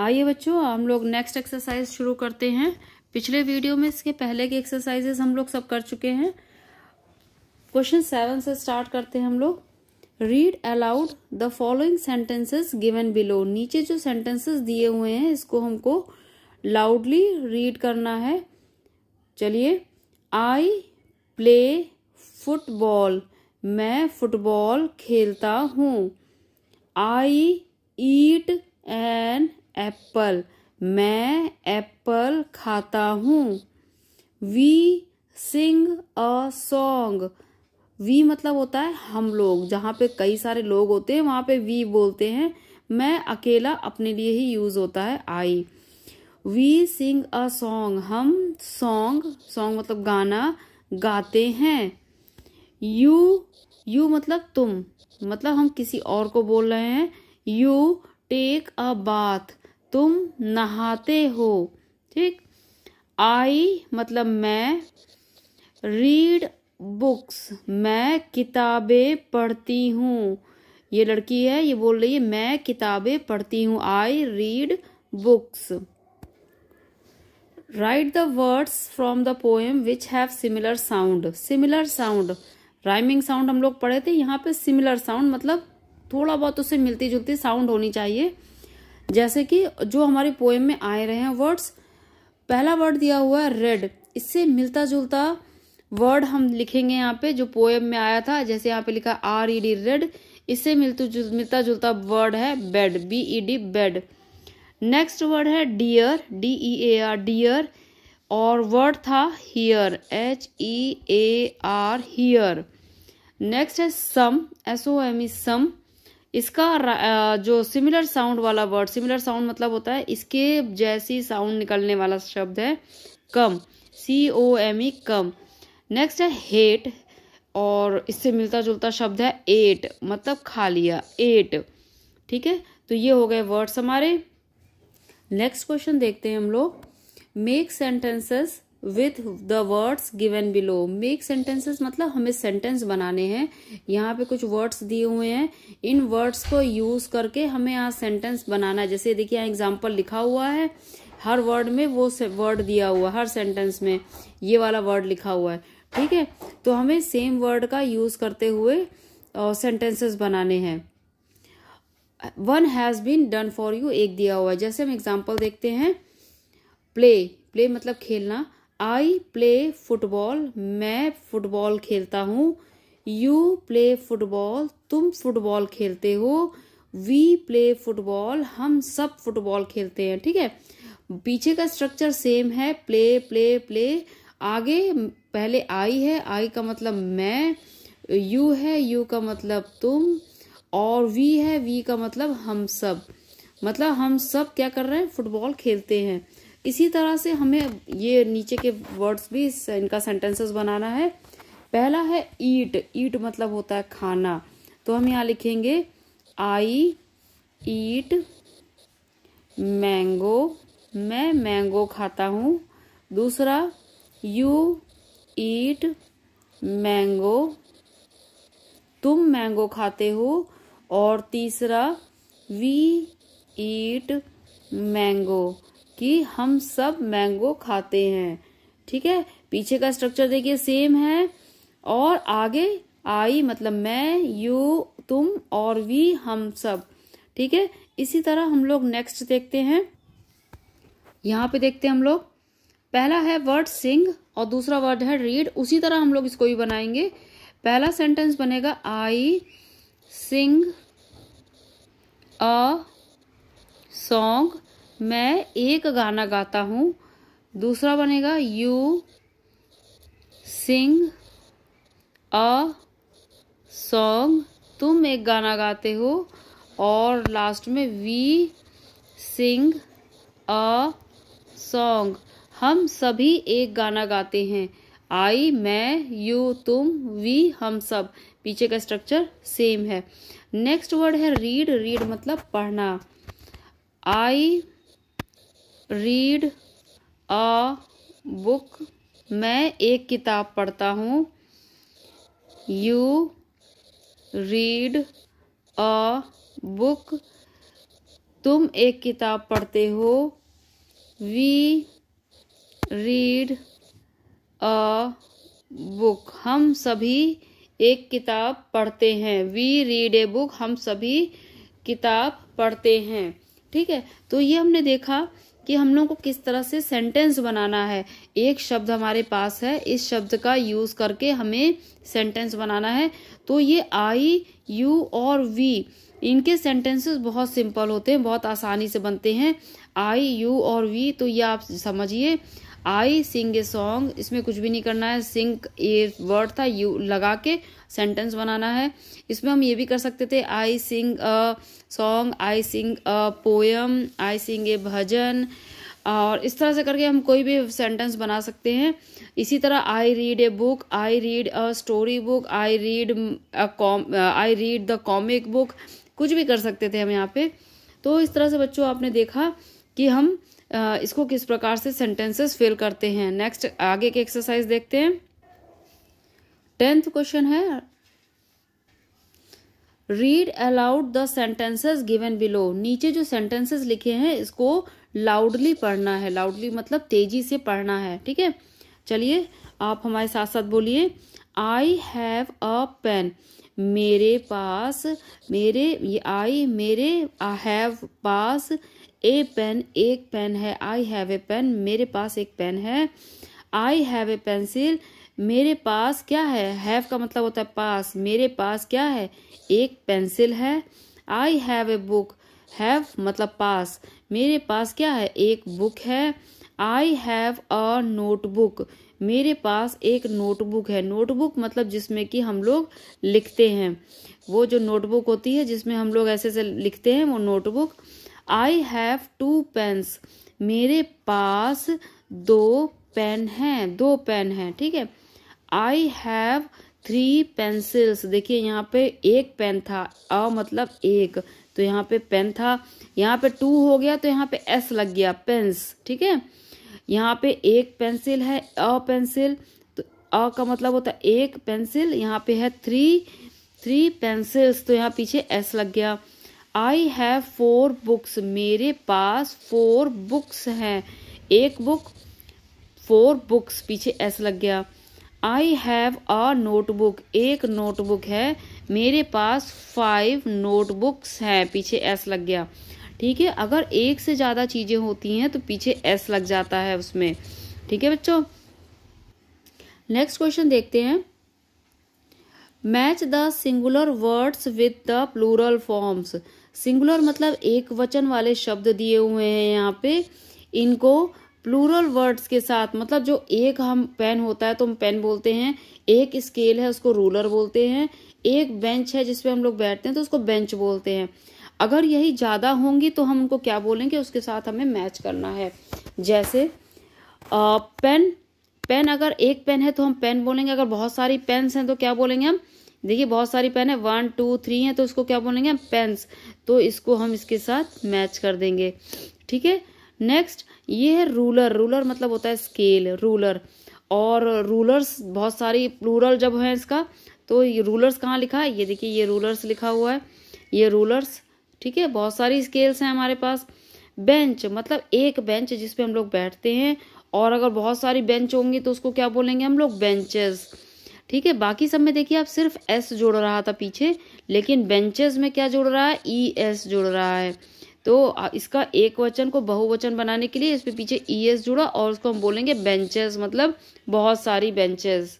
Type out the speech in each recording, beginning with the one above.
आइए बच्चों हम लोग नेक्स्ट एक्सरसाइज शुरू करते हैं पिछले वीडियो में इसके पहले की एक्सरसाइजेस हम लोग सब कर चुके हैं क्वेश्चन सेवन से स्टार्ट करते हैं हम लोग read aloud the following sentences given below नीचे जो सेंटेंसेस दिए हुए हैं इसको हमको लाउडली रीड करना है चलिए आई प्ले फुटबॉल मैं फुटबॉल खेलता हूँ आई ईट एन एप्पल मैं एप्पल खाता हूँ we sing a song we मतलब होता है हम लोग जहाँ पे कई सारे लोग होते हैं वहाँ पे वी बोलते हैं मैं अकेला अपने लिए ही यूज होता है I we sing a song हम सॉन्ग सॉन्ग मतलब गाना गाते हैं यू यू मतलब तुम मतलब हम किसी और को बोल रहे हैं यू टेक अ बाथ तुम नहाते हो ठीक आई मतलब मैं रीड बुक्स मैं किताबें पढ़ती हूँ ये लड़की है ये बोल रही है मैं किताबें पढ़ती हूँ I read books write the words from the poem which have similar sound similar sound rhyming sound हम लोग पढ़े थे यहाँ पे सिमिलर साउंड मतलब थोड़ा बहुत उससे मिलती जुलती साउंड होनी चाहिए जैसे कि जो हमारे पोएम में आए रहे हैं वर्ड्स पहला वर्ड दिया हुआ है रेड इससे मिलता जुलता वर्ड हम लिखेंगे यहाँ पे जो पोएम में आया था जैसे यहाँ पे लिखा आर ई डी रेड इससे मिलता जुल, मिलता जुलता वर्ड है bed B E D bed next word है dear D E A R dear और वर्ड था here H E A R here next है some S O M E some इसका जो सिमिलर साउंड वाला वर्ड सिमिलर साउंड मतलब होता है इसके जैसी साउंड निकलने वाला शब्द है come C O M E come next है हेट और इससे मिलता जुलता शब्द है एट मतलब खा लिया एट ठीक है तो ये हो गए वर्ड्स हमारे नेक्स्ट क्वेश्चन देखते हैं हम लोग make sentences with the words given below make sentences मतलब हमें सेंटेंस बनाने हैं यहाँ पे कुछ वर्ड्स दिए हुए हैं इन वर्ड्स को यूज करके हमें यहाँ सेंटेंस बनाना है जैसे देखिए यहाँ एग्जाम्पल लिखा हुआ है हर वर्ड में वो वर्ड दिया हुआ हर सेंटेंस में ये वाला वर्ड लिखा हुआ है ठीक है तो हमें सेम वर्ड का यूज करते हुए सेंटेंसेस बनाने हैं one has been done for you एक दिया हुआ है जैसे हम एग्जाम्पल देखते हैं प्ले प्ले मतलब खेलना आई प्ले फुटबॉल मैं फुटबॉल खेलता हूँ यू प्ले फुटबॉल तुम फुटबॉल खेलते हो वी प्ले फुटबॉल हम सब फुटबॉल खेलते हैं ठीक है पीछे का स्ट्रक्चर सेम है प्ले प्ले प्ले आगे पहले आई है आई का मतलब मैं यू है यू का मतलब तुम और वी है वी का मतलब हम सब मतलब हम सब क्या कर रहे हैं फुटबॉल खेलते हैं इसी तरह से हमें ये नीचे के वर्ड्स भी इनका सेंटेंसेस बनाना है पहला है ईट ईट मतलब होता है खाना तो हम यहाँ लिखेंगे आई ईट मैंगो मैं मैंगो खाता हूँ दूसरा यू ईट मैंगो तुम मैंगो खाते हो और तीसरा वी ईट मैंगो कि हम सब मैंगो खाते हैं ठीक है पीछे का स्ट्रक्चर देखिए सेम है और आगे आई मतलब मैं यू तुम और वी हम सब ठीक है इसी तरह हम लोग नेक्स्ट देखते हैं यहाँ पे देखते हैं हम लोग पहला है वर्ड सिंग और दूसरा वर्ड है रीड उसी तरह हम लोग इसको भी बनाएंगे पहला सेंटेंस बनेगा आई सिंग अ सॉन्ग मैं एक गाना गाता हूँ दूसरा बनेगा यू सिंग अ सॉन्ग तुम एक गाना गाते हो और लास्ट में वी सिंग अ सॉन्ग हम सभी एक गाना गाते हैं आई मैं यू तुम वी हम सब पीछे का स्ट्रक्चर सेम है नेक्स्ट वर्ड है रीड रीड मतलब पढ़ना आई रीड अ बुक मैं एक किताब पढ़ता हूँ यू रीड अ बुक तुम एक किताब पढ़ते हो वी रीड अ बुक हम सभी एक किताब पढ़ते हैं वी रीड ए बुक हम सभी किताब पढ़ते हैं ठीक है तो ये हमने देखा कि हम लोग को किस तरह से सेंटेंस बनाना है एक शब्द हमारे पास है इस शब्द का यूज़ करके हमें सेंटेंस बनाना है तो ये आई यू और वी इनके सेंटेंसेस बहुत सिंपल होते हैं बहुत आसानी से बनते हैं आई यू और वी तो ये आप समझिए आई सिंग ए सॉन्ग इसमें कुछ भी नहीं करना है सिंग ये वर्ड था यू लगा के सेंटेंस बनाना है इसमें हम ये भी कर सकते थे आई सिंग a song I Singh a poem I सिंग ए भजन और इस तरह से करके हम कोई भी सेंटेंस बना सकते हैं इसी तरह I read a book I read a story book I read I read the comic book कुछ भी कर सकते थे हम यहाँ पे तो इस तरह से बच्चों आपने देखा कि हम इसको किस प्रकार से सेंटेंसेस फिल करते हैं नेक्स्ट आगे के एक्सरसाइज देखते हैं टेंथ क्वेश्चन है read aloud the sentences given below नीचे जो सेंटेंसेस लिखे हैं इसको लाउडली पढ़ना है लाउडली मतलब तेजी से पढ़ना है ठीक है चलिए आप हमारे साथ साथ बोलिए आई हैव अ पेन मेरे पास मेरे आई मेरे आई हैव पास ए पेन एक पेन है आई हैव ए पेन मेरे पास एक पेन है आई हैव ए पेंसिल मेरे पास क्या है हैव का मतलब होता है पास मेरे पास क्या है एक पेंसिल है I have a book have मतलब पास मेरे पास क्या है एक बुक है आई हैव अ नोटबुक मेरे पास एक नोटबुक है नोटबुक मतलब जिसमें कि हम लोग लिखते हैं वो जो नोटबुक होती है जिसमें हम लोग ऐसे ऐसे लिखते हैं वो notebook I have two pens मेरे पास दो पेन हैं दो पेन हैं ठीक है आई हैव थ्री पेंसिल्स देखिए यहाँ पे एक पेन था अ मतलब एक तो यहाँ पे पेन था यहाँ पे टू हो गया तो यहाँ पे एस लग गया पेन्स ठीक है यहाँ पे एक पेंसिल है अ पेंसिल तो अ का मतलब होता है एक पेंसिल यहाँ पे है थ्री थ्री पेंसिल्स तो यहाँ पीछे एस लग गया आई हैव फोर बुक्स मेरे पास फोर बुक्स हैं एक बुक फोर बुक्स पीछे एस लग गया आई हैव अ नोटबुक एक नोटबुक है मेरे पास फाइव नोटबुक्स हैं पीछे एस लग गया ठीक है अगर एक से ज़्यादा चीज़ें होती हैं तो पीछे एस लग जाता है उसमें ठीक है बच्चों नेक्स्ट क्वेश्चन देखते हैं match the singular words with the plural forms singular मतलब एक वचन वाले शब्द दिए हुए हैं यहाँ पे इनको प्लूरल वर्ड्स के साथ मतलब जो एक हम पेन होता है तो हम पेन बोलते हैं एक स्केल है उसको रूलर बोलते हैं एक बेंच है जिसपे हम लोग बैठते हैं तो उसको बेंच बोलते हैं अगर यही ज़्यादा होंगी तो हम उनको क्या बोलेंगे उसके साथ हमें मैच करना है जैसे आ, पेन पेन अगर एक पेन है तो हम पेन बोलेंगे अगर बहुत सारी पेन्स हैं तो क्या बोलेंगे हम देखिए बहुत सारी पेन है वन टू थ्री हैं तो उसको क्या बोलेंगे हम पेन्स तो इसको हम इसके साथ मैच कर देंगे ठीक है नेक्स्ट ये है रूलर रूलर मतलब होता है स्केल रूलर और रूलर्स बहुत सारी रूलर जब है इसका तो ये रूलर्स कहाँ लिखा है ये देखिए ये रूलर्स लिखा हुआ है ये रूलर्स ठीक है बहुत सारी स्केल्स हैं हमारे पास बेंच मतलब एक बेंच जिसपे हम लोग बैठते हैं और अगर बहुत सारी बेंच होंगी तो उसको क्या बोलेंगे हम लोग बेंचेस ठीक है बाकी सब में देखिए आप सिर्फ एस जोड़ रहा था पीछे लेकिन बेंचेस में क्या जोड़ रहा है ई e एस जोड़ रहा है तो इसका एक वचन को बहुवचन बनाने के लिए इसमें पीछे ई e एस जुड़ा और उसको हम बोलेंगे बेंचेस मतलब बहुत सारी benches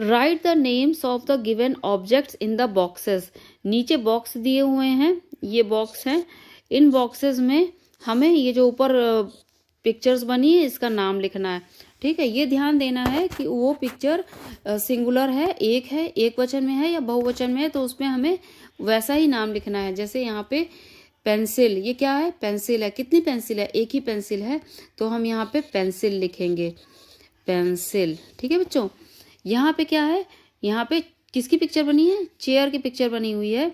write the names of the given objects in the boxes नीचे बॉक्स दिए हुए हैं ये बॉक्स हैं इन बॉक्सेस में हमें ये जो ऊपर पिक्चर्स बनी है इसका नाम लिखना है ठीक है ये ध्यान देना है कि वो पिक्चर सिंगुलर है एक है एक वचन में है या बहुवचन में है तो उसमें हमें वैसा ही नाम लिखना है जैसे यहाँ पे पेंसिल ये क्या है पेंसिल है कितनी पेंसिल है एक ही पेंसिल है तो हम यहाँ पे पेंसिल लिखेंगे पेंसिल ठीक है बच्चों यहाँ पे क्या है यहाँ पे किसकी पिक्चर बनी है चेयर की पिक्चर बनी हुई है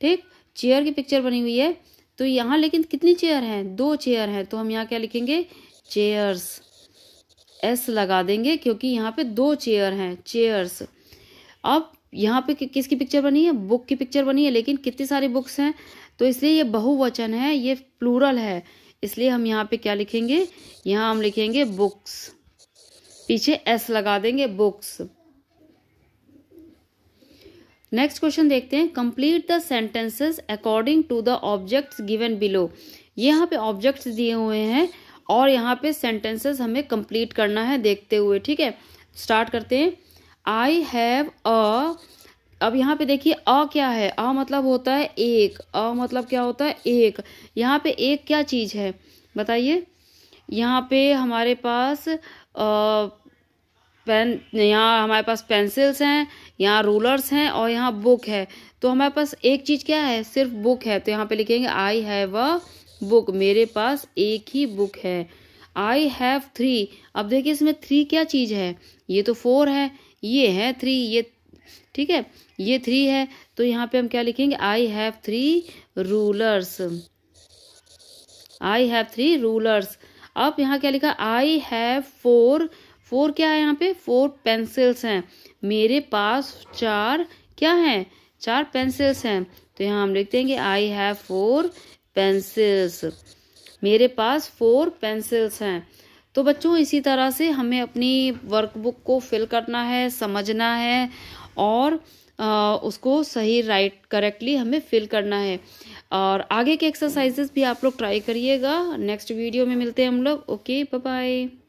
ठीक चेयर की पिक्चर बनी हुई है तो यहाँ लेकिन कितनी चेयर हैं दो चेयर हैं तो हम यहाँ क्या लिखेंगे चेयर्स एस लगा देंगे क्योंकि यहाँ पे दो चेयर हैं चेयर्स अब यहाँ पे किसकी पिक्चर बनी है बुक की पिक्चर बनी है लेकिन कितनी सारी बुक्स हैं तो इसलिए ये बहुवचन है ये प्लूरल है इसलिए हम यहाँ पे क्या लिखेंगे यहाँ हम लिखेंगे बुक्स पीछे एस लगा देंगे बुक्स नेक्स्ट क्वेश्चन देखते हैं complete the sentences according to the objects given below यहाँ पे ऑब्जेक्ट्स दिए हुए हैं और यहाँ पे सेंटेंसेस हमें कंप्लीट करना है देखते हुए ठीक है स्टार्ट करते हैं आई हैव अ अब यहाँ पे देखिए अ क्या है अ मतलब होता है एक अ मतलब क्या होता है एक यहाँ पे एक क्या चीज़ है बताइए यहाँ पे हमारे पास आ, पेन यहाँ हमारे पास पेंसिल्स हैं यहाँ रूलर्स हैं और यहाँ बुक है तो हमारे पास एक चीज़ क्या है सिर्फ बुक है तो यहाँ पे लिखेंगे आई हैव अ बुक मेरे पास एक ही बुक है आई हैव थ्री अब देखिए इसमें थ्री क्या चीज़ है ये तो फोर है ये है थ्री ये ठीक है ये थ्री है तो यहाँ पे हम क्या लिखेंगे I have three rulers I have three rulers अब यहाँ क्या लिखा आई हैव फोर फोर क्या है यहाँ पे फोर पेंसिल्स हैं मेरे पास चार क्या हैं चार पेंसिल्स हैं तो यहाँ हम लिखते हैं कि आई हैव फोर पेंसिल्स मेरे पास फोर पेंसिल्स हैं तो बच्चों इसी तरह से हमें अपनी वर्कबुक को फिल करना है समझना है और आ, उसको सही राइट करेक्टली हमें फिल करना है और आगे के एक्सरसाइजेस भी आप लोग ट्राई करिएगा नेक्स्ट वीडियो में मिलते हैं हम लोग ओके बाय